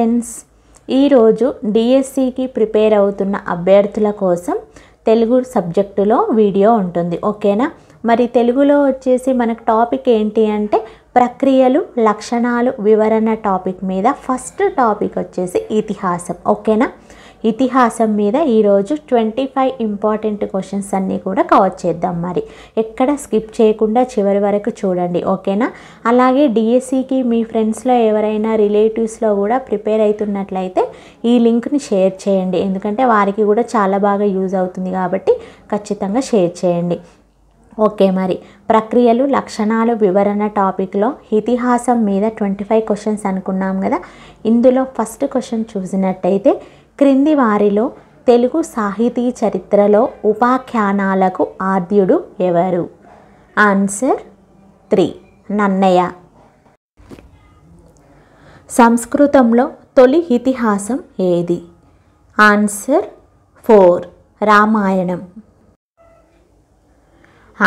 students ఈరోజు డిఎస్సికి e prepare అవుతున్న అభ్యర్థుల కోసం తెలుగు సబ్జెక్టులో వీడియో ఉంటుంది ఓకేనా మరి తెలుగులో వచ్చేసి మనకు టాపిక్ ఏంటి అంటే ప్రక్రియలు లక్షణాలు వివరణ టాపిక్ మీద ఫస్ట్ టాపిక్ వచ్చేసి ఇతిహాసం ఓకేనా ఇతిహాసం మీద ఈరోజు ట్వంటీ ఫైవ్ ఇంపార్టెంట్ క్వశ్చన్స్ అన్నీ కూడా కవర్ చేద్దాం మరి ఎక్కడ స్కిప్ చేయకుండా చివరి వరకు చూడండి ఓకేనా అలాగే డిఎస్సికి e మీ ఫ్రెండ్స్లో ఎవరైనా రిలేటివ్స్లో కూడా ప్రిపేర్ అవుతున్నట్లయితే ఈ లింక్ని షేర్ చేయండి ఎందుకంటే వారికి కూడా చాలా బాగా యూజ్ అవుతుంది కాబట్టి ఖచ్చితంగా షేర్ చేయండి ఓకే మరి ప్రక్రియలు లక్షణాలు వివరణ టాపిక్లో ఇతిహాసం మీద ట్వంటీ ఫైవ్ క్వశ్చన్స్ అనుకున్నాం కదా ఇందులో ఫస్ట్ క్వశ్చన్ చూసినట్టయితే క్రింది వారిలో తెలుగు సాహితీ చరిత్రలో ఉపాఖ్యానాలకు ఆద్యుడు ఎవరు ఆన్సర్ త్రీ నన్నయ్య సంస్కృతంలో తొలి ఇతిహాసం ఏది ఆన్సర్ ఫోర్ రామాయణం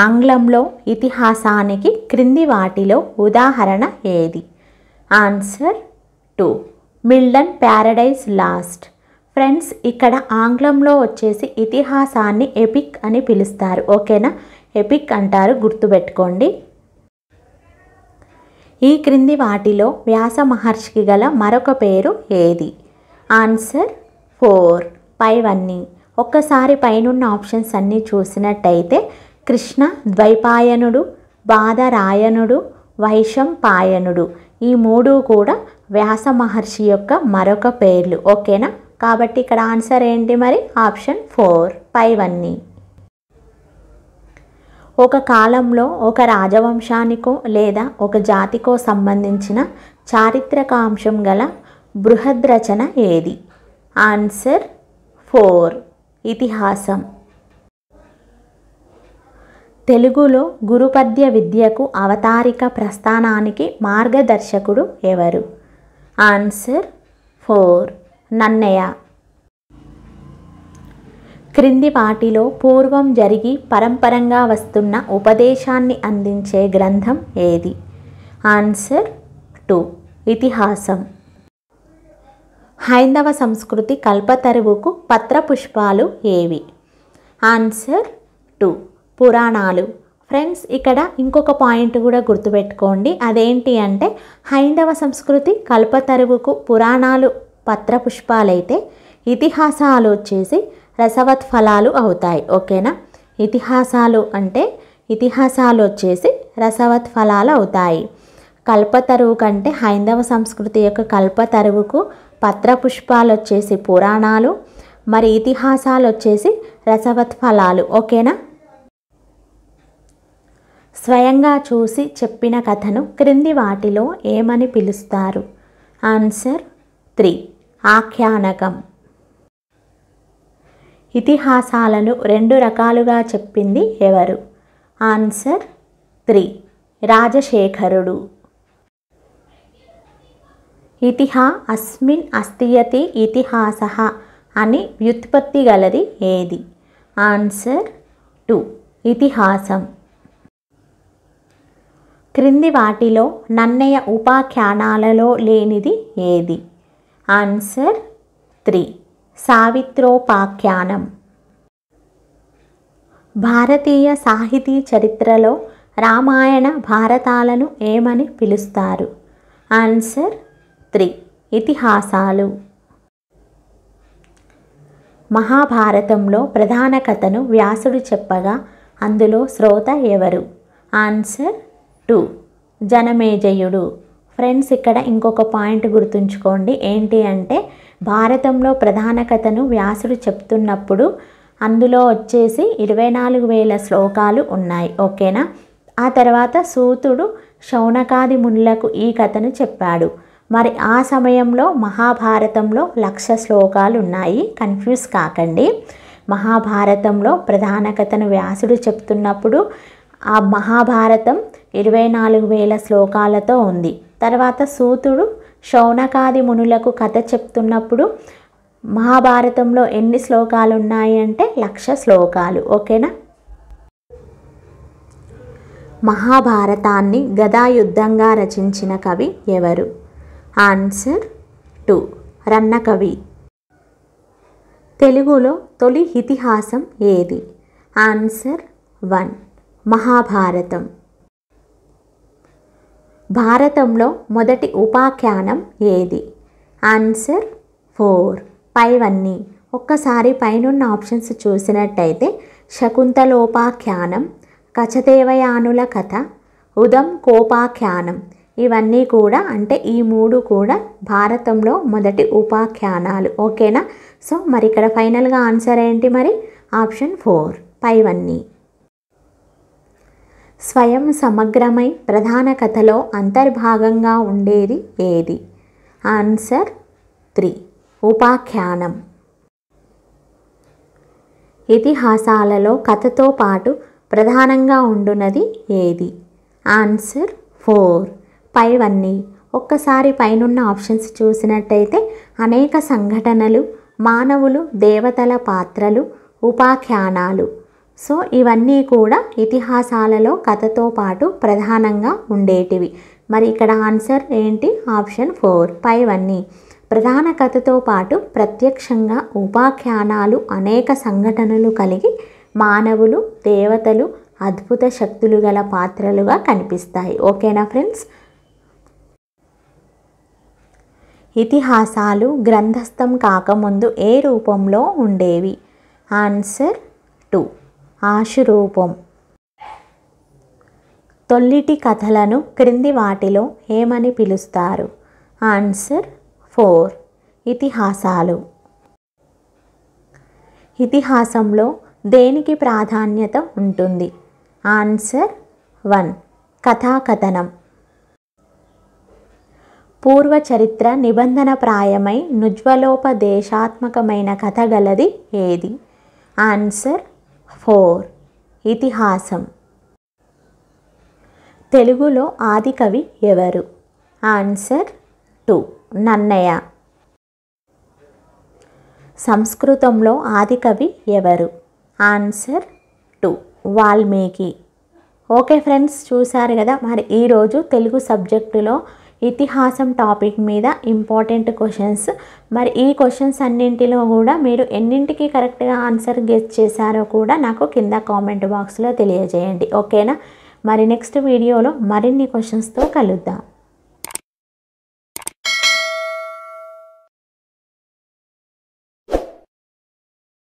ఆంగ్లంలో ఇతిహాసానికి క్రింది వాటిలో ఉదాహరణ ఏది answer to Milton paradise lost friends ఇక్కడ ఆంగ్లంలో వచ్చేసి ఇతిహాసాన్ని ఎపిక్ అని పిలుస్తారు ఓకేనా ఎపిక్ అంటారు గుర్తుపెట్టుకోండి ఈ క్రింది వాటిలో వ్యాస మహర్షికి గల మరొక పేరు ఏది ఆన్సర్ ఫోర్ పైవన్నీ ఒక్కసారి పైనున్న ఆప్షన్స్ అన్నీ చూసినట్టయితే కృష్ణ ద్వైపాయనుడు బాధరాయనుడు వైశంపాయనుడు ఈ మూడు కూడా వ్యాస మహర్షి యొక్క మరొక పేర్లు ఓకేనా కాబట్టి ఇక్కడ ఆన్సర్ ఏంటి మరి ఆప్షన్ ఫోర్ పైవన్నీ ఒక కాలంలో ఒక రాజవంశానికో లేదా ఒక జాతికో సంబంధించిన చారిత్రక అంశం గల బృహద్రచన ఏది ఆన్సర్ ఫోర్ ఇతిహాసం తెలుగులో గురుపద్య విద్యకు అవతారిక ప్రస్థానానికి మార్గదర్శకుడు ఎవరు ఆన్సర్ ఫోర్ నన్నయ్య క్రింది వాటిలో పూర్వం జరిగి పరంపరంగా వస్తున్న ఉపదేశాన్ని అందించే గ్రంథం ఏది ఆన్సర్ టూ ఇతిహాసం హైందవ సంస్కృతి కల్పతరువుకు పత్రపుష్పాలు ఏవి ఆన్సర్ టూ పురాణాలు ఫ్రెండ్స్ ఇక్కడ ఇంకొక పాయింట్ కూడా గుర్తుపెట్టుకోండి అదేంటి అంటే హైందవ సంస్కృతి కల్పతరువుకు పురాణాలు పత్రపుష్పాలైతే ఇతిహాసాలు వచ్చేసి రసవత్ ఫలాలు అవుతాయి ఓకేనా ఇతిహాసాలు అంటే ఇతిహాసాలు వచ్చేసి రసవత్ ఫలాలు అవుతాయి కల్పతరువు కంటే హైందవ సంస్కృతి యొక్క కల్పతరువుకు పత్రపుష్పాలు వచ్చేసి పురాణాలు మరి ఇతిహాసాలు వచ్చేసి రసవత్ ఫలాలు ఓకేనా స్వయంగా చూసి చెప్పిన కథను క్రింది వాటిలో ఏమని పిలుస్తారు ఆన్సర్ త్రీ ఆఖ్యానకం ఇతిహాసాలను రెండు రకాలుగా చెప్పింది ఎవరు ఆన్సర్ త్రీ రాజశేఖరుడు ఇతిహా అస్మిన్ అస్థియతి ఇతిహాస అని వ్యుత్పత్తి గలది ఏది ఆన్సర్ టూ ఇతిహాసం క్రింది వాటిలో నన్నయ ఉపాఖ్యానాలలో లేనిది ఏది ఆన్సర్ త్రీ సావిత్రోపాఖ్యానం భారతీయ సాహితీ చరిత్రలో రామాయణ భారతాలను ఏమని పిలుస్తారు ఆన్సర్ త్రీ ఇతిహాసాలు మహాభారతంలో ప్రధాన కథను వ్యాసుడు చెప్పగా అందులో శ్రోత ఎవరు ఆన్సర్ టూ జనమేజయుడు ఫ్రెండ్స్ ఇక్కడ ఇంకొక పాయింట్ గుర్తుంచుకోండి ఏంటి అంటే భారతంలో ప్రధాన కథను వ్యాసుడు చెప్తున్నప్పుడు అందులో వచ్చేసి ఇరవై నాలుగు వేల శ్లోకాలు ఉన్నాయి ఓకేనా ఆ తర్వాత సూతుడు శౌనకాది మునులకు ఈ కథను చెప్పాడు మరి ఆ సమయంలో మహాభారతంలో లక్ష శ్లోకాలు ఉన్నాయి కన్ఫ్యూజ్ కాకండి మహాభారతంలో ప్రధాన కథను వ్యాసుడు చెప్తున్నప్పుడు ఆ మహాభారతం ఇరవై నాలుగు వేల శ్లోకాలతో ఉంది తర్వాత సూతుడు శౌనకాది మునులకు కథ చెప్తున్నప్పుడు మహాభారతంలో ఎన్ని శ్లోకాలు ఉన్నాయి అంటే లక్ష శ్లోకాలు ఓకేనా మహాభారతాన్ని గదాయుద్ధంగా రచించిన కవి ఎవరు ఆన్సర్ టూ రన్నకవి తెలుగులో తొలి ఇతిహాసం ఏది ఆన్సర్ వన్ మహాభారతం భారతంలో మొదటి ఉపాఖ్యానం ఏది ఆన్సర్ ఫోర్ పైవన్నీ ఒక్కసారి పైనున్న ఆప్షన్స్ చూసినట్టయితే శకుంతలోపాఖ్యానం కచదేవయానుల కథ ఉదం కోపాఖ్యానం ఇవన్నీ కూడా అంటే ఈ మూడు కూడా భారతంలో మొదటి ఉపాఖ్యానాలు ఓకేనా సో మరి ఇక్కడ ఫైనల్గా ఆన్సర్ ఏంటి మరి ఆప్షన్ ఫోర్ పైవన్నీ స్వయం సమగ్రమై ప్రధాన కథలో అంతర్భాగంగా ఉండేది ఏది ఆన్సర్ త్రీ ఉపాఖ్యానం ఇతిహాసాలలో కథతో పాటు ప్రధానంగా ఉండునది ఏది ఆన్సర్ ఫోర్ పైవన్నీ ఒక్కసారి పైనున్న ఆప్షన్స్ చూసినట్టయితే అనేక సంఘటనలు మానవులు దేవతల పాత్రలు ఉపాఖ్యానాలు సో ఇవన్నీ కూడా ఇతిహాసాలలో కథతో పాటు ప్రధానంగా ఉండేటివి మరి ఇక్కడ ఆన్సర్ ఏంటి ఆప్షన్ ఫోర్ ఫైవ్ అన్నీ ప్రధాన కథతో పాటు ప్రత్యక్షంగా ఉపాఖ్యానాలు అనేక సంఘటనలు కలిగి మానవులు దేవతలు అద్భుత శక్తులు గల పాత్రలుగా కనిపిస్తాయి ఓకేనా ఫ్రెండ్స్ ఇతిహాసాలు గ్రంథస్థం కాకముందు ఏ రూపంలో ఉండేవి ఆన్సర్ టూ ఆశురూపం తొల్లిటి కథలను క్రింది వాటిలో ఏమని పిలుస్తారు ఆన్సర్ ఫోర్ ఇతిహాసాలు ఇతిహాసంలో దేనికి ప్రాధాన్యత ఉంటుంది ఆన్సర్ వన్ కథాకథనం పూర్వ చరిత్ర నిబంధన ప్రాయమై నుజ్వలోపదేశాత్మకమైన కథ గలది ఏది ఆన్సర్ ఫోర్ ఇతిహాసం తెలుగులో ఆది కవి ఎవరు ఆన్సర్ టూ నన్నయ్య సంస్కృతంలో ఆది కవి ఎవరు answer to Valmiki okay friends చూశారు కదా మరి ఈరోజు తెలుగు సబ్జెక్టులో ఇతిహాసం టాపిక్ మీద ఇంపార్టెంట్ క్వశ్చన్స్ మరి ఈ క్వశ్చన్స్ అన్నింటిలో కూడా మీరు ఎన్నింటికి కరెక్ట్గా ఆన్సర్ గెస్ట్ చేశారో కూడా నాకు కింద కామెంట్ బాక్స్లో తెలియజేయండి ఓకేనా మరి నెక్స్ట్ వీడియోలో మరిన్ని క్వశ్చన్స్తో కలుద్దాం